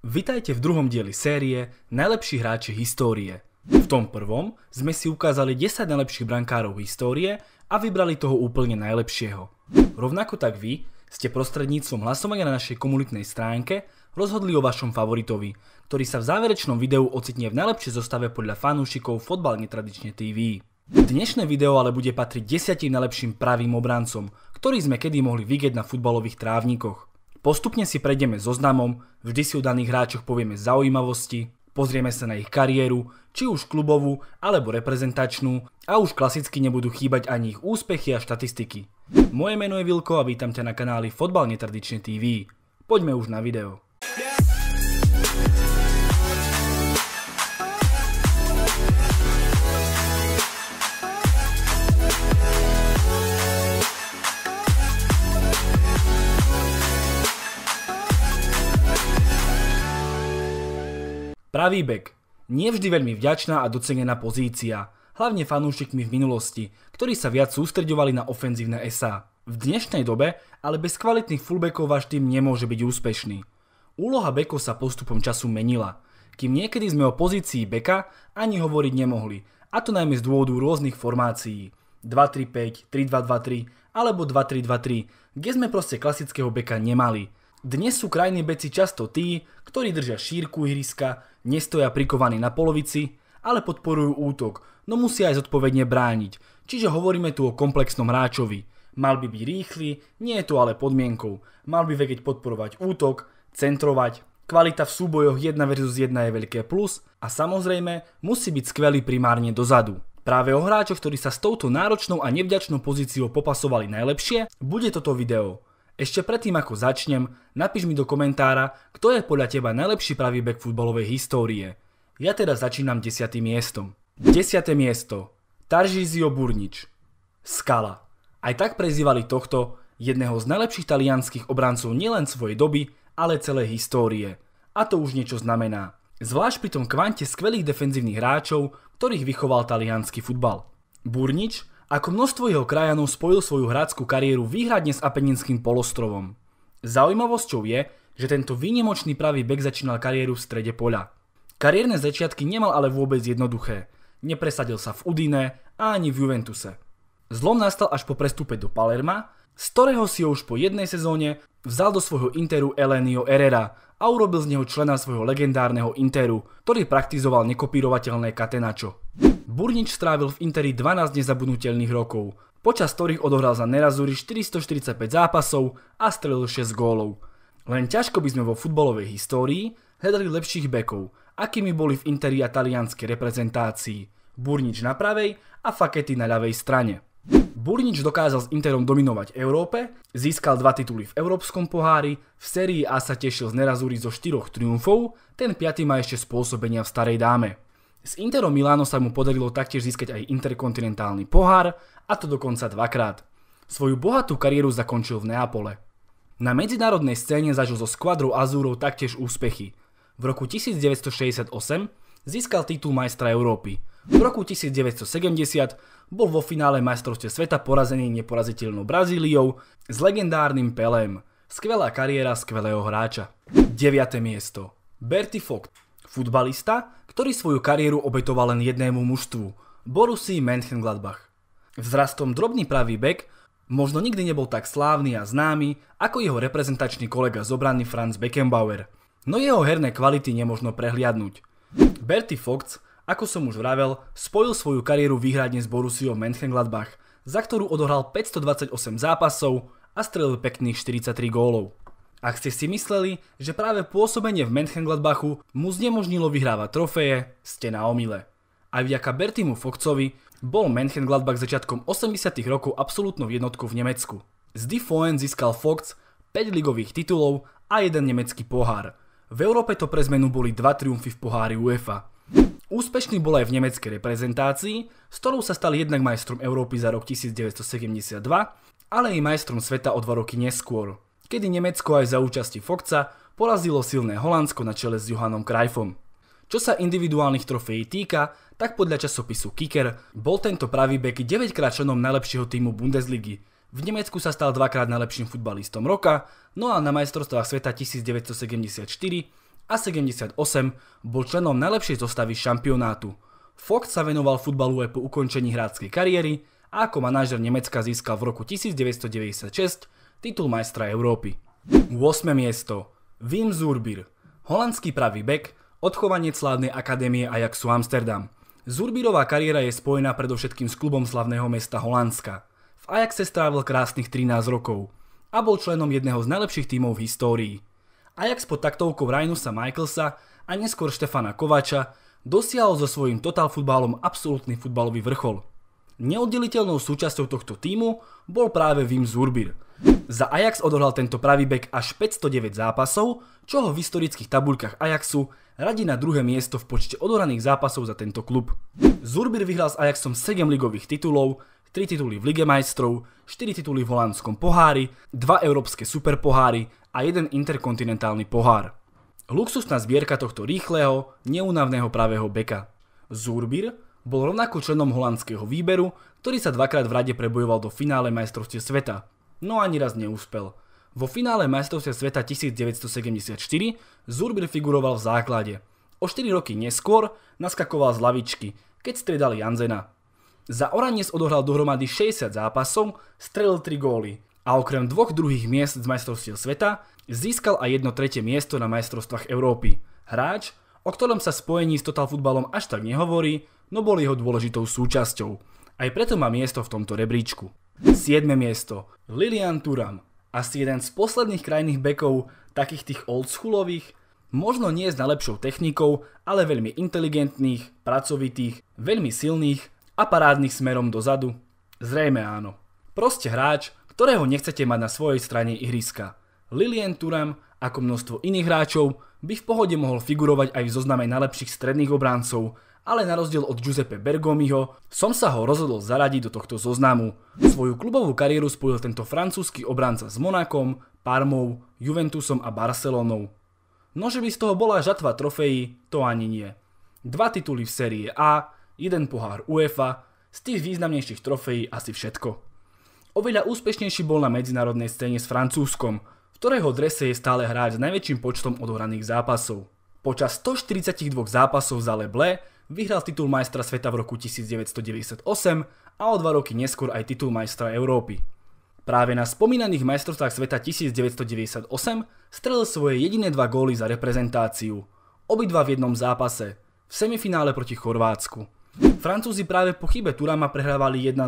Vitajte v druhom dieli série Najlepší hráči histórie. V tom prvom sme si ukázali 10 najlepších brankárov histórie a vybrali toho úplne najlepšieho. Rovnako tak vy ste prostredníctvom hlasovania na našej komunitnej stránke rozhodli o vašom favoritovi, ktorý sa v záverečnom videu ocitne v najlepšej zostave podľa fanúšikov Fotbal netradične TV. Dnešné video ale bude patriť 10 najlepším pravým obrancom, ktorý sme kedy mohli vidieť na futbalových trávnikoch. Postupne si prejdeme zoznamom, vždy si o daných hráčoch povieme zaujímavosti, pozrieme sa na ich kariéru, či už klubovú alebo reprezentačnú a už klasicky nebudú chýbať ani ich úspechy a štatistiky. Moje meno je Vilko a vítam ťa na kanáli Fotbal netradične TV. Poďme už na video. Pravý bek. Nevždy veľmi vďačná a docenená pozícia, hlavne fanúšikmi v minulosti, ktorí sa viac sústreďovali na ofenzívne SA. V dnešnej dobe ale bez kvalitných fullbackov váš tým nemôže byť úspešný. Úloha beko sa postupom času menila, kým niekedy sme o pozícii beka ani hovoriť nemohli, a to najmä z dôvodu rôznych formácií. 2-3-5, 3-2-2-3 alebo 2-3-2-3, kde sme proste klasického beka nemali. Dnes sú krajní beci často tí, ktorí držia šírku ihriska nestoja prikovaní na polovici, ale podporujú útok, no musia aj zodpovedne brániť. Čiže hovoríme tu o komplexnom hráčovi. Mal by byť rýchly, nie je to ale podmienkou. Mal by vedieť podporovať útok, centrovať, kvalita v súbojoch 1 vs 1 je veľké plus a samozrejme musí byť skvelý primárne dozadu. Práve o hráčoch, ktorí sa s touto náročnou a nevďačnou pozíciou popasovali najlepšie, bude toto video. Ešte predtým ako začnem, napíš mi do komentára, kto je podľa teba najlepší pravý back futbalovej histórie. Ja teda začínam 10. miestom. 10. miesto. Taržizio Burnič. Skala. Aj tak prezývali tohto, jedného z najlepších talianských obrancov nielen svojej doby, ale celej histórie. A to už niečo znamená. Zvlášť pri tom kvante skvelých defenzívnych hráčov, ktorých vychoval talianský futbal. Burnič ako množstvo jeho krajanov spojil svoju hradskú kariéru výhradne s Apeninským polostrovom. Zaujímavosťou je, že tento výnimočný pravý bek začínal kariéru v strede poľa. Kariérne začiatky nemal ale vôbec jednoduché. Nepresadil sa v Udine a ani v Juventuse. Zlom nastal až po prestupe do Palerma, z ktorého si ho už po jednej sezóne vzal do svojho Interu Elenio Herrera a urobil z neho člena svojho legendárneho Interu, ktorý praktizoval nekopírovateľné katenačo. Burnič strávil v Interi 12 nezabudnutelných rokov, počas ktorých odohral za Nerazuri 445 zápasov a strelil 6 gólov. Len ťažko by sme vo futbalovej histórii hľadali lepších bekov, akými boli v Interi a talianskej reprezentácii. Burnič na pravej a Fakety na ľavej strane. Burnič dokázal s Interom dominovať Európe, získal dva tituly v Európskom pohári, v sérii A sa tešil z Nerazuri zo štyroch triumfov, ten piaty má ešte spôsobenia v Starej dáme. S Interom Milano sa mu podarilo taktiež získať aj interkontinentálny pohár, a to dokonca dvakrát. Svoju bohatú kariéru zakončil v Neapole. Na medzinárodnej scéne zažil so skvadrou Azúrov taktiež úspechy. V roku 1968 získal titul majstra Európy. V roku 1970 bol vo finále majstrovstve sveta porazený neporaziteľnou Brazíliou s legendárnym Pelém. Skvelá kariéra skvelého hráča. 9. miesto. Berti Fogt Futbalista, ktorý svoju kariéru obetoval len jednému mužstvu, Borussii Mönchengladbach. Vzrastom drobný pravý bek možno nikdy nebol tak slávny a známy ako jeho reprezentačný kolega zobraný Franz Beckenbauer, no jeho herné kvality nemožno prehliadnúť. Bertie Fox, ako som už vravel, spojil svoju kariéru výhradne s Borussiou Mönchengladbach, za ktorú odohral 528 zápasov a strelil pekných 43 gólov. Ak ste si mysleli, že práve pôsobenie v Mönchengladbachu mu znemožnilo vyhrávať trofeje, ste na omyle. Aj vďaka Bertimu Foxovi bol Mönchengladbach začiatkom 80 rokov absolútnou jednotkou v Nemecku. Z Difoen získal Fox 5 ligových titulov a jeden nemecký pohár. V Európe to pre zmenu boli dva triumfy v pohári UEFA. Úspešný bol aj v nemeckej reprezentácii, s ktorou sa stal jednak majstrom Európy za rok 1972, ale i majstrom sveta o dva roky neskôr kedy Nemecko aj za účasti Fokca porazilo silné Holandsko na čele s Johanom Krajfom. Čo sa individuálnych trofejí týka, tak podľa časopisu Kicker bol tento pravý bek 9-krát členom najlepšieho týmu Bundesligy. V Nemecku sa stal dvakrát najlepším futbalistom roka, no a na majstrovstvách sveta 1974 a 78 bol členom najlepšej zostavy šampionátu. Fox sa venoval futbalu aj po ukončení hráckej kariéry a ako manažer Nemecka získal v roku 1996 titul majstra Európy. 8. miesto Wim Zurbir, holandský pravý bek, odchovanec slávnej akadémie Ajaxu Amsterdam. Zurbirová kariéra je spojená predovšetkým s klubom slavného mesta Holandska. V Ajaxe strávil krásnych 13 rokov a bol členom jedného z najlepších tímov v histórii. Ajax pod taktovkou Rajnusa Michaelsa a neskôr Štefana Kovača dosiahol so svojím total futbalom absolútny futbalový vrchol. Neoddeliteľnou súčasťou tohto týmu bol práve Wim Zurbir – za Ajax odohral tento pravý bek až 509 zápasov, čo ho v historických tabuľkách Ajaxu radí na druhé miesto v počte odohraných zápasov za tento klub. Zurbir vyhral s Ajaxom 7 ligových titulov, 3 tituly v Lige majstrov, 4 tituly v holandskom pohári, 2 európske superpohári a 1 interkontinentálny pohár. Luxusná zbierka tohto rýchleho, neunavného pravého beka. Zurbir bol rovnako členom holandského výberu, ktorý sa dvakrát v rade prebojoval do finále majstrovstie sveta no ani raz neúspel. Vo finále majstrovstva sveta 1974 Zurbir figuroval v základe. O 4 roky neskôr naskakoval z lavičky, keď stredal Janzena. Za Oranies odohral dohromady 60 zápasov, strelil 3 góly a okrem dvoch druhých miest z majstrovstiev sveta získal aj jedno tretie miesto na majstrovstvách Európy. Hráč, o ktorom sa spojení s Total futbalom až tak nehovorí, no bol jeho dôležitou súčasťou. Aj preto má miesto v tomto rebríčku. 7. miesto. Lilian Turam. Asi jeden z posledných krajných bekov, takých tých oldschoolových, možno nie s najlepšou technikou, ale veľmi inteligentných, pracovitých, veľmi silných a parádnych smerom dozadu. Zrejme áno. Proste hráč, ktorého nechcete mať na svojej strane ihriska. Lilian Turam, ako množstvo iných hráčov, by v pohode mohol figurovať aj v zozname najlepších stredných obráncov, ale na rozdiel od Giuseppe Bergomiho som sa ho rozhodol zaradiť do tohto zoznamu. Svoju klubovú kariéru spojil tento francúzsky obranca s Monakom, Parmou, Juventusom a Barcelonou. No že by z toho bola žatva trofejí, to ani nie. Dva tituly v série A, jeden pohár UEFA, z tých významnejších trofejí asi všetko. Oveľa úspešnejší bol na medzinárodnej scéne s Francúzskom, v ktorého drese je stále hráč s najväčším počtom odohraných zápasov. Počas 142 zápasov za Leble Vyhral titul majstra sveta v roku 1998 a o dva roky neskôr aj titul majstra Európy. Práve na spomínaných majstrovstvách sveta 1998 strelil svoje jediné dva góly za reprezentáciu. Obidva v jednom zápase, v semifinále proti Chorvátsku. Francúzi práve po chybe Turama prehrávali 1-0,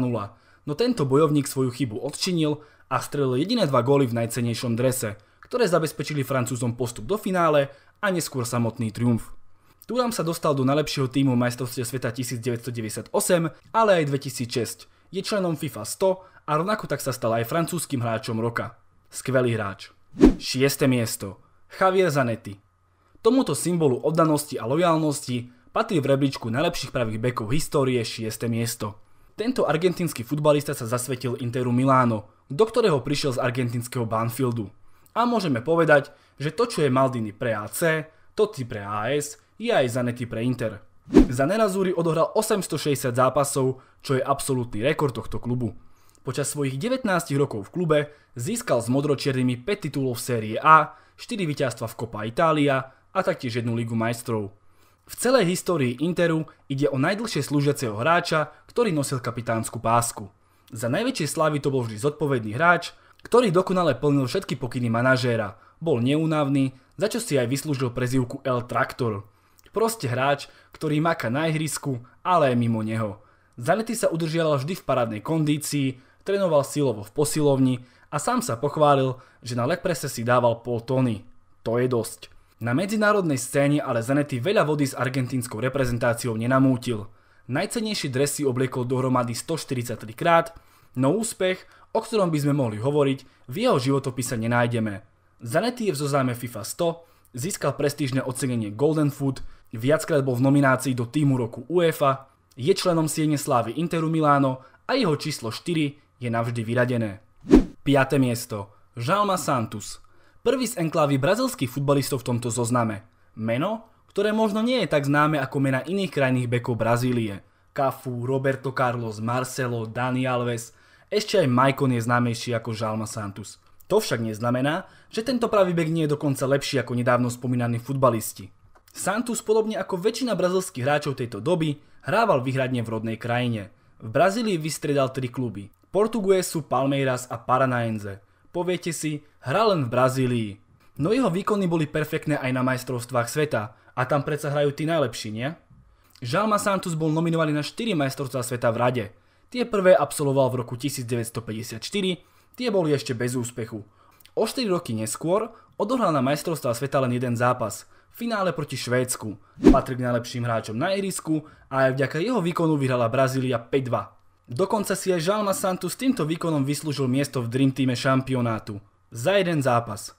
no tento bojovník svoju chybu odčinil a strelil jediné dva góly v najcenejšom drese, ktoré zabezpečili Francúzom postup do finále a neskôr samotný triumf. Turam sa dostal do najlepšieho týmu majstrovstiev sveta 1998, ale aj 2006. Je členom FIFA 100 a rovnako tak sa stal aj francúzským hráčom roka. Skvelý hráč. 6. miesto. Javier Zanetti. Tomuto symbolu oddanosti a lojalnosti patrí v rebríčku najlepších pravých bekov histórie 6. miesto. Tento argentínsky futbalista sa zasvetil Interu Miláno, do ktorého prišiel z argentínskeho Banfieldu. A môžeme povedať, že to čo je Maldini pre AC, Totti pre AS je aj Zanetti pre Inter. Za Nenazúri odohral 860 zápasov, čo je absolútny rekord tohto klubu. Počas svojich 19 rokov v klube získal s modročiernymi 5 titulov v série A, 4 víťazstva v Copa Italia a taktiež jednu ligu majstrov. V celej histórii Interu ide o najdlhšie slúžiaceho hráča, ktorý nosil kapitánsku pásku. Za najväčšie slávy to bol vždy zodpovedný hráč, ktorý dokonale plnil všetky pokyny manažéra, bol neunávny, za čo si aj vyslúžil prezývku El Traktor. Proste hráč, ktorý maká na ihrisku, ale aj mimo neho. Zanetti sa udržiaval vždy v parádnej kondícii, trénoval silovo v posilovni a sám sa pochválil, že na leprese si dával pol tóny. To je dosť. Na medzinárodnej scéne ale Zanetti veľa vody s argentínskou reprezentáciou nenamútil. Najcenejší dres si obliekol dohromady 143 krát, no úspech, o ktorom by sme mohli hovoriť, v jeho životopise nenájdeme. Zanetti je v zozáme FIFA 100, Získal prestížne ocenenie Golden Food, viackrát bol v nominácii do týmu roku UEFA, je členom siene slávy Interu Miláno a jeho číslo 4 je navždy vyradené. 5. miesto Žalma Santos Prvý z enklávy brazilských futbalistov v tomto zozname. Meno, ktoré možno nie je tak známe ako mena iných krajných bekov Brazílie. Cafu, Roberto Carlos, Marcelo, Dani Alves, ešte aj Maicon je známejší ako Žalma Santos. To však neznamená, že tento pravý bek nie je dokonca lepší ako nedávno spomínaní futbalisti. Santos podobne ako väčšina brazilských hráčov tejto doby hrával výhradne v rodnej krajine. V Brazílii vystredal tri kluby. Portuguesu, Palmeiras a Paranaense. Poviete si, hra len v Brazílii. No jeho výkony boli perfektné aj na majstrovstvách sveta a tam predsa hrajú tí najlepší, nie? Žalma Santos bol nominovaný na 4 majstrovstvá sveta v rade. Tie prvé absolvoval v roku 1954 Tie boli ešte bez úspechu. O 4 roky neskôr odohral na majstrovstvá sveta len jeden zápas, v finále proti Švédsku. Patrí k najlepším hráčom na irisku a aj vďaka jeho výkonu vyhrala Brazília 5-2. Dokonca si aj Jalma Santu s týmto výkonom vyslúžil miesto v Dream Teame šampionátu. Za jeden zápas.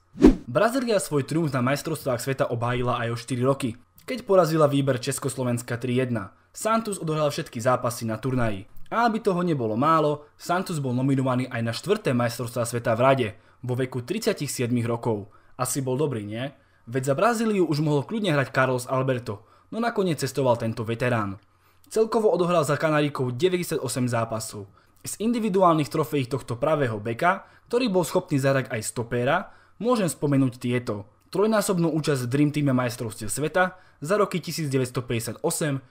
Brazília svoj triumf na majstrovstvách sveta obhájila aj o 4 roky, keď porazila výber Československa 3-1. Santus odohral všetky zápasy na turnaji. A aby toho nebolo málo, Santos bol nominovaný aj na 4. majstrovstvá sveta v rade, vo veku 37 rokov. Asi bol dobrý, nie? Veď za Brazíliu už mohol kľudne hrať Carlos Alberto, no nakoniec cestoval tento veterán. Celkovo odohral za Kanaríkov 98 zápasov. Z individuálnych trofejí tohto pravého beka, ktorý bol schopný zahrať aj stopéra, môžem spomenúť tieto. Trojnásobnú účasť v Dream Teame majstrovstiev sveta za roky 1958, 62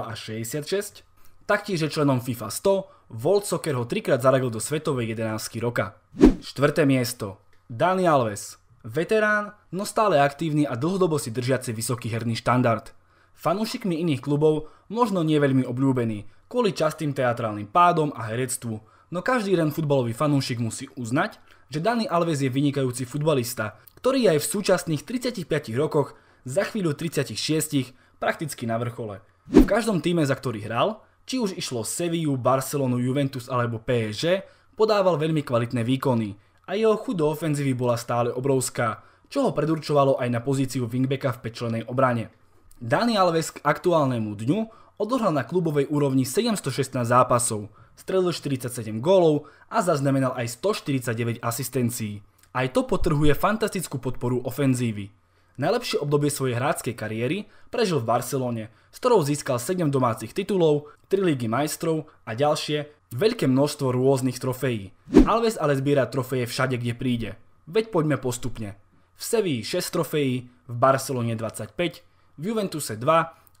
a 66, Taktiež je členom FIFA 100, World Soccer ho trikrát zaradil do svetovej 11 roka. 4. miesto Dani Alves Veterán, no stále aktívny a dlhodobo si držiaci vysoký herný štandard. Fanúšikmi iných klubov možno nie veľmi obľúbený, kvôli častým teatrálnym pádom a herectvu, no každý jeden futbalový fanúšik musí uznať, že Dani Alves je vynikajúci futbalista, ktorý aj v súčasných 35 rokoch, za chvíľu 36, prakticky na vrchole. V každom týme, za ktorý hral, či už išlo Sevillu, Barcelonu, Juventus alebo PSG, podával veľmi kvalitné výkony a jeho chuť do ofenzívy bola stále obrovská, čo ho predurčovalo aj na pozíciu wingbacka v pečlenej obrane. Dani Alves k aktuálnemu dňu odohral na klubovej úrovni 716 zápasov, strelil 47 gólov a zaznamenal aj 149 asistencií. Aj to potrhuje fantastickú podporu ofenzívy. Najlepšie obdobie svojej hráckej kariéry prežil v Barcelone, s ktorou získal 7 domácich titulov, 3 lígy majstrov a ďalšie, veľké množstvo rôznych trofejí. Alves ale zbiera trofeje všade, kde príde. Veď poďme postupne. V Sevii 6 trofejí, v Barcelone 25, v Juventuse 2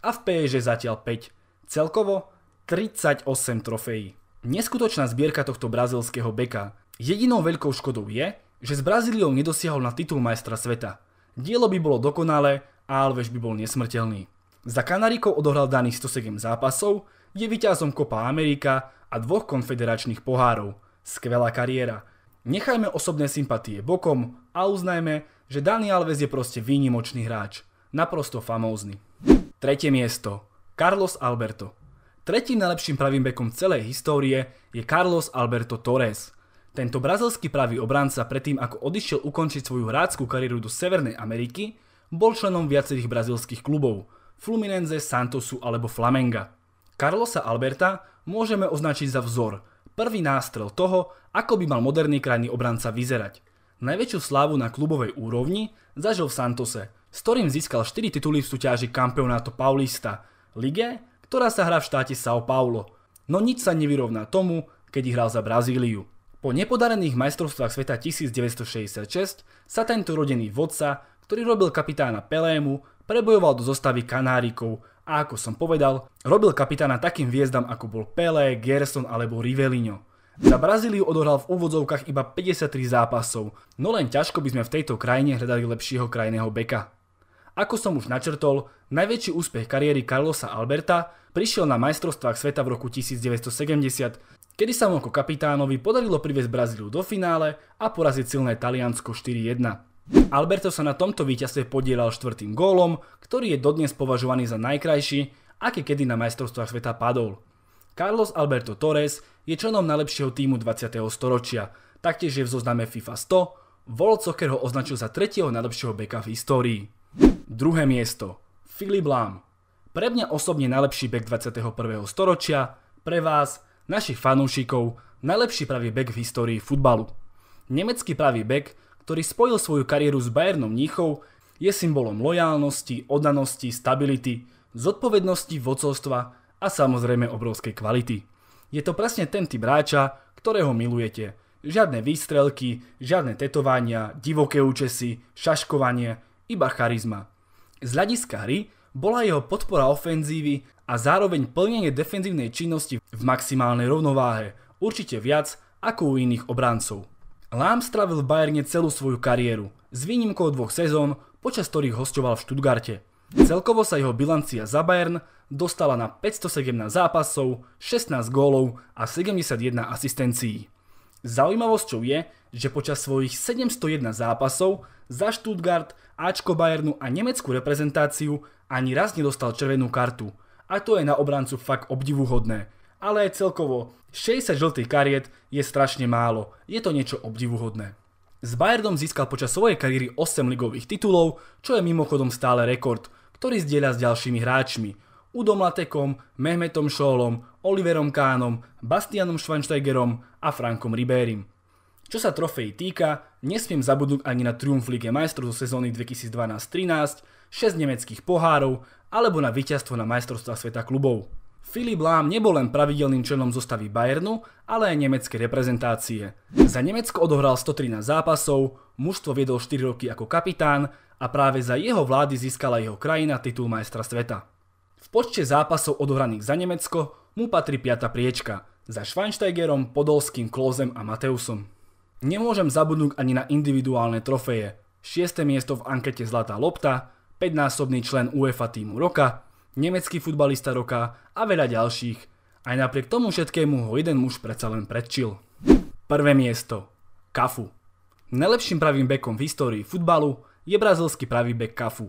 a v PSG zatiaľ 5. Celkovo 38 trofejí. Neskutočná zbierka tohto brazilského beka. Jedinou veľkou škodou je, že s Brazíliou nedosiahol na titul majstra sveta. Dielo by bolo dokonalé a Alves by bol nesmrteľný. Za Kanarikov odohral daných 107 zápasov, je vyťazom Copa Amerika a dvoch konfederačných pohárov. Skvelá kariéra. Nechajme osobné sympatie bokom a uznajme, že Dani Alves je proste výnimočný hráč. Naprosto famózny. Tretie miesto. Carlos Alberto. Tretím najlepším pravým bekom celej histórie je Carlos Alberto Torres – tento brazilský pravý obranca predtým, ako odišiel ukončiť svoju hráckú kariéru do Severnej Ameriky, bol členom viacerých brazilských klubov – Fluminense, Santosu alebo Flamenga. Carlosa Alberta môžeme označiť za vzor, prvý nástrel toho, ako by mal moderný krajný obranca vyzerať. Najväčšiu slávu na klubovej úrovni zažil v Santose, s ktorým získal 4 tituly v súťaži Campeonato Paulista, lige, ktorá sa hrá v štáte São Paulo. No nič sa nevyrovná tomu, keď hral za Brazíliu. Po nepodarených majstrovstvách sveta 1966 sa tento rodený vodca, ktorý robil kapitána Pelému, prebojoval do zostavy Kanárikov a ako som povedal, robil kapitána takým hviezdam ako bol Pelé, Gerson alebo Rivelino. Za Brazíliu odohral v úvodzovkách iba 53 zápasov, no len ťažko by sme v tejto krajine hľadali lepšieho krajného beka. Ako som už načrtol, najväčší úspech kariéry Carlosa Alberta prišiel na majstrovstvách sveta v roku 1970, kedy sa mu ako kapitánovi podarilo priviesť Brazíliu do finále a poraziť silné Taliansko 4-1. Alberto sa na tomto víťazstve podielal štvrtým gólom, ktorý je dodnes považovaný za najkrajší, aký kedy na majstrovstvách sveta padol. Carlos Alberto Torres je členom najlepšieho týmu 20. storočia, taktiež je v zozname FIFA 100, World Soccer ho označil za tretieho najlepšieho beka v histórii. Druhé miesto. Philip Lam. Pre mňa osobne najlepší bek 21. storočia, pre vás našich fanúšikov, najlepší pravý bek v histórii futbalu. Nemecký pravý bek, ktorý spojil svoju kariéru s Bayernom Níchov, je symbolom lojálnosti, oddanosti, stability, zodpovednosti, vocovstva a samozrejme obrovskej kvality. Je to presne ten typ hráča, ktorého milujete. Žiadne výstrelky, žiadne tetovania, divoké účesy, šaškovanie, iba charizma. Z hľadiska hry bola jeho podpora ofenzívy a zároveň plnenie defenzívnej činnosti v maximálnej rovnováhe, určite viac ako u iných obrancov. Lám stravil v Bajerne celú svoju kariéru, s výnimkou dvoch sezón, počas ktorých hostoval v Študgarte. Celkovo sa jeho bilancia za Bayern dostala na 517 zápasov, 16 gólov a 71 asistencií. Zaujímavosťou je, že počas svojich 701 zápasov za Stuttgart, Ačko Bayernu a nemeckú reprezentáciu ani raz nedostal červenú kartu – a to je na obrancu fakt obdivuhodné. Ale aj celkovo, 60 žltých kariet je strašne málo, je to niečo obdivuhodné. S Bayernom získal počas svojej kariéry 8 ligových titulov, čo je mimochodom stále rekord, ktorý zdieľa s ďalšími hráčmi. Udom Latekom, Mehmetom Šólom, Oliverom Kánom, Bastianom Schweinsteigerom a Frankom Ribérim. Čo sa trofej týka, nesmiem zabudnúť ani na triumf Lige majstrov zo sezóny 2012-13, 6 nemeckých pohárov alebo na víťazstvo na majstrovstvách sveta klubov. Filip Lahm nebol len pravidelným členom zostavy Bayernu, ale aj nemeckej reprezentácie. Za Nemecko odohral 113 zápasov, mužstvo viedol 4 roky ako kapitán a práve za jeho vlády získala jeho krajina titul majstra sveta. V počte zápasov odohraných za Nemecko mu patrí 5. priečka, za Schweinsteigerom, Podolským, Klozem a Mateusom. Nemôžem zabudnúť ani na individuálne trofeje. 6. miesto v ankete Zlatá lopta, 5-násobný člen UEFA týmu roka, nemecký futbalista roka a veľa ďalších. Aj napriek tomu všetkému ho jeden muž predsa len predčil. Prvé miesto. Kafu. Najlepším pravým bekom v histórii futbalu je brazilský pravý bek Kafu.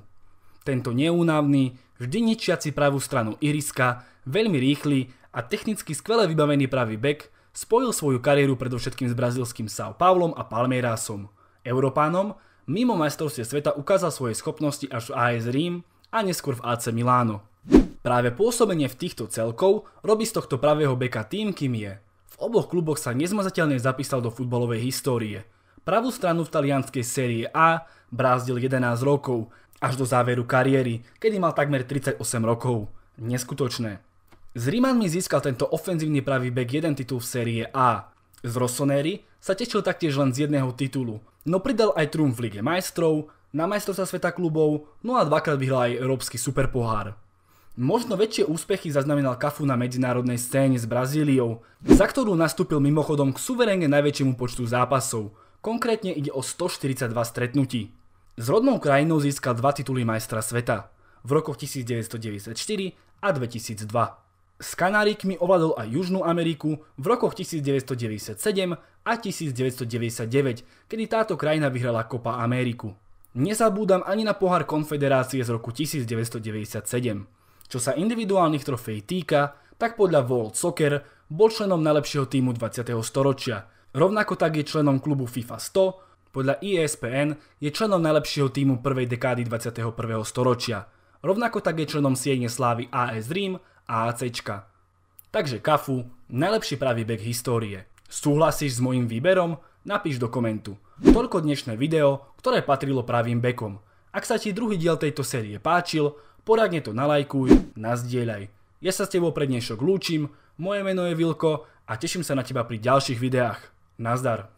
Tento neúnavný, vždy ničiaci pravú stranu ihriska, veľmi rýchly a technicky skvele vybavený pravý bek Spojil svoju kariéru predovšetkým s brazilským São Paulom a Palmeirasom. Európánom mimo majstrovstie sveta ukázal svoje schopnosti až v AS Rím a neskôr v AC Miláno. Práve pôsobenie v týchto celkov robí z tohto pravého beka tým, kým je. V oboch kluboch sa nezmazateľne zapísal do futbalovej histórie. Pravú stranu v talianskej série A brázdil 11 rokov, až do záveru kariéry, kedy mal takmer 38 rokov. Neskutočné. S Rimanmi získal tento ofenzívny pravý back jeden titul v série A. Z Rossoneri sa tešil taktiež len z jedného titulu, no pridal aj triumf v Lige majstrov, na majstrovstva sveta klubov, no a dvakrát vyhral aj Európsky superpohár. Možno väčšie úspechy zaznamenal Kafu na medzinárodnej scéne s Brazíliou, za ktorú nastúpil mimochodom k suverénne najväčšiemu počtu zápasov, konkrétne ide o 142 stretnutí. S rodnou krajinou získal dva tituly majstra sveta v rokoch 1994 a 2002. S Kanárikmi ovládol aj Južnú Ameriku v rokoch 1997 a 1999, kedy táto krajina vyhrala Copa Ameriku. Nezabúdam ani na pohár konfederácie z roku 1997. Čo sa individuálnych trofej týka, tak podľa World Soccer bol členom najlepšieho týmu 20. storočia. Rovnako tak je členom klubu FIFA 100, podľa ESPN je členom najlepšieho týmu prvej dekády 21. storočia. Rovnako tak je členom Siene Slávy AS Rím a ACčka. Takže Kafu, najlepší pravý bek histórie. Súhlasíš s mojim výberom? Napíš do komentu. Toľko dnešné video, ktoré patrilo pravým bekom. Ak sa ti druhý diel tejto série páčil, poradne to nalajkuj, nazdieľaj. Ja sa s tebou pre dnešok lúčim, moje meno je Vilko a teším sa na teba pri ďalších videách. Nazdar.